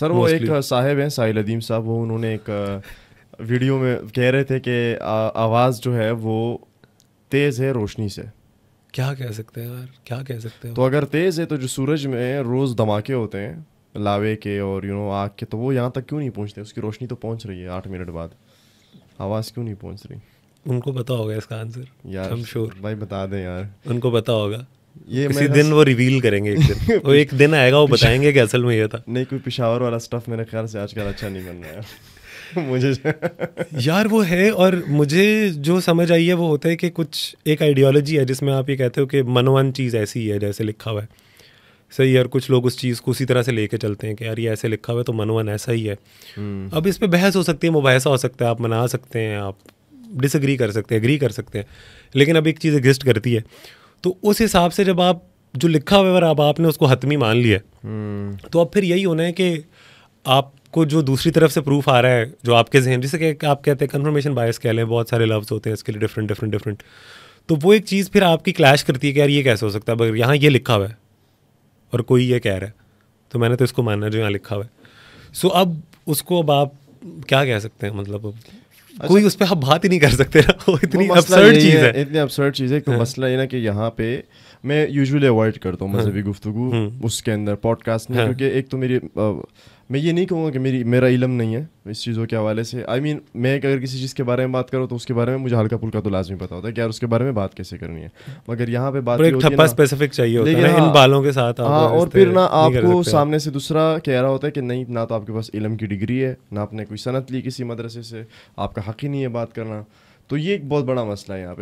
Sir वो एक साहेब हैं साहिल अदीम साहब वो उन्होंने एक वीडियो में कह रहे थे कि आवाज़ जो है वो तेज़ है रोशनी से क्या कह सकते हैं यार क्या कह सकते हैं तो अगर तेज़ है तो जो सूरज में रोज़ धमाके होते हैं लावे के और यू नो आग के तो वो यहाँ तक क्यों नहीं पहुँचते उसकी रोशनी तो पहुँच रही है आठ मिनट बाद आवाज़ क्यों नहीं पहुँच रही उनको पता होगा इसका आंसर यार श्योर भाई बता दें यार उनको पता होगा ये किसी दिन वो रिवील करेंगे एक दिन वो एक दिन आएगा वो बताएंगे कि असल में ये था नहीं कोई पिशावर वाला स्टफ मेरे ख्याल से आजकल अच्छा नहीं बन रहा है मुझे यार वो है और मुझे जो समझ आई है वो होता है कि कुछ एक आइडियोलॉजी है जिसमें आप ये कहते हो कि मनवान चीज़ ऐसी है जैसे लिखा हुआ है सही यार कुछ लोग उस चीज़ को उसी तरह से लेके चलते हैं कि यार ये ऐसे लिखा हुआ है तो मनवान ऐसा ही है हम्म। अब इस पर बहस हो सकती है बहसा हो सकता है आप मना सकते हैं आप डिसग्री कर सकते हैं एग्री कर सकते हैं लेकिन अब एक चीज़ एग्जिस्ट करती है तो उस हिसाब से जब आप जो लिखा हुआ है आपने उसको हतमी मान लिया है हम्म। तो अब फिर यही होना है कि आपको जो दूसरी तरफ से प्रूफ आ रहा है जो आपके जहन जिसे कह, आप कहते हैं कन्फर्मेशन बायस कह लें बहुत सारे लफ्ज़ होते हैं इसके लिए डिफरेंट डिफरेंट डिफरेंट तो वो एक चीज़ फिर आपकी क्लैश करती है कि यार ये कैसे हो सकता है बगैर यहाँ ये लिखा हुआ है और कोई ये कह रहा है तो मैंने तो इसको मानना जो यहाँ लिखा हुआ है सो अब उसको अब आप क्या कह सकते हैं मतलब अब अच्छा। कोई उस पर हम बात ही नहीं कर सकते इतनी अपसर्ड चीज़ है, है इतनी अपसर्ड चीज़ है कि हाँ। मसला ये ना कि यहाँ पे मैं यूजुअली अवॉइड करता हूँ मजहबी हाँ। गुफ्तु हाँ। उसके अंदर पॉडकास्ट में क्योंकि एक तो मेरी मैं ये नहीं कहूँगा कि मेरी मेरा इलम नहीं है इस चीज़ों के हवाले से आई I मीन mean, मैं अगर किसी चीज़ के बारे में बात करूँ तो उसके बारे में मुझे हल्का पुल्का तो लाजमी पता होता है कि यार उसके बारे में बात कैसे करनी है मगर यहाँ पे बात एक स्पेसिफिक चाहिए होता है इन हाँ। बालों के साथ हाँ और फिर ना आपको सामने से दूसरा कह रहा होता है कि नहीं ना तो आपके पास इलम की डिग्री है ना आपने कोई सनत ली किसी मदरसे से आपका हक ही नहीं है बात करना तो ये एक बहुत बड़ा मसला है यहाँ पे